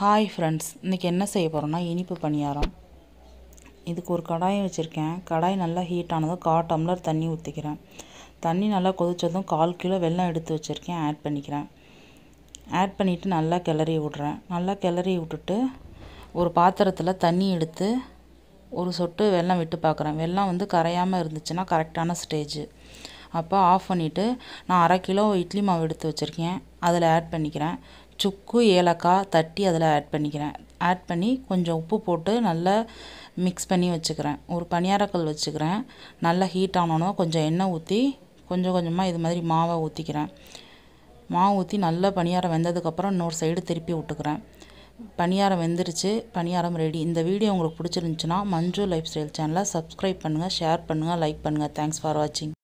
hi friends இன்றைக்கி என்ன செய்ய போகிறோன்னா இனிப்பு பணியாரம் இதுக்கு ஒரு கடாயை வச்சுருக்கேன் கடாய் நல்லா ஹீட் ஆனதும் கால் டம்ளர் தண்ணி ஊற்றிக்கிறேன் தண்ணி நல்லா கொதித்ததும் கால் கிலோ வெல்லம் எடுத்து வச்சுருக்கேன் ஆட் பண்ணிக்கிறேன் ஆட் பண்ணிவிட்டு நல்லா கிளறி விட்றேன் நல்லா கிளறி விட்டுட்டு ஒரு பாத்திரத்தில் தண்ணி எடுத்து ஒரு சொட்டு வெல்லம் விட்டு பார்க்குறேன் வெல்லம் வந்து கரையாமல் இருந்துச்சுன்னா கரெக்டான ஸ்டேஜ் அப்போ ஆஃப் பண்ணிவிட்டு நான் அரை கிலோ இட்லி மாவு எடுத்து வச்சுருக்கேன் அதில் ஆட் பண்ணிக்கிறேன் சுக்கு ஏலக்காய் தட்டி அதில் ஆட் பண்ணிக்கிறேன் ஆட் பண்ணி கொஞ்சம் உப்பு போட்டு நல்லா மிக்ஸ் பண்ணி வச்சுக்கிறேன் ஒரு பணியாரக்கல் வச்சுக்கிறேன் நல்லா ஹீட் ஆனோன்னா கொஞ்சம் எண்ணெய் ஊற்றி கொஞ்சம் கொஞ்சமாக இது மாதிரி மாவை ஊற்றிக்கிறேன் மாவு ஊற்றி நல்லா பணியாரம் வெந்ததுக்கப்புறம் இன்னொரு சைடு திருப்பி விட்டுக்கிறேன் பணியாரம் வெந்துருச்சு பணியாரம் ரெடி இந்த வீடியோ உங்களுக்கு பிடிச்சிருந்துச்சுன்னா மஞ்சு லைஃப் ஸ்டைல் சேனலை சப்ஸ்கிரைப் பண்ணுங்கள் ஷேர் பண்ணுங்கள் லைக் பண்ணுங்கள் தேங்க்ஸ் ஃபார் வாட்சிங்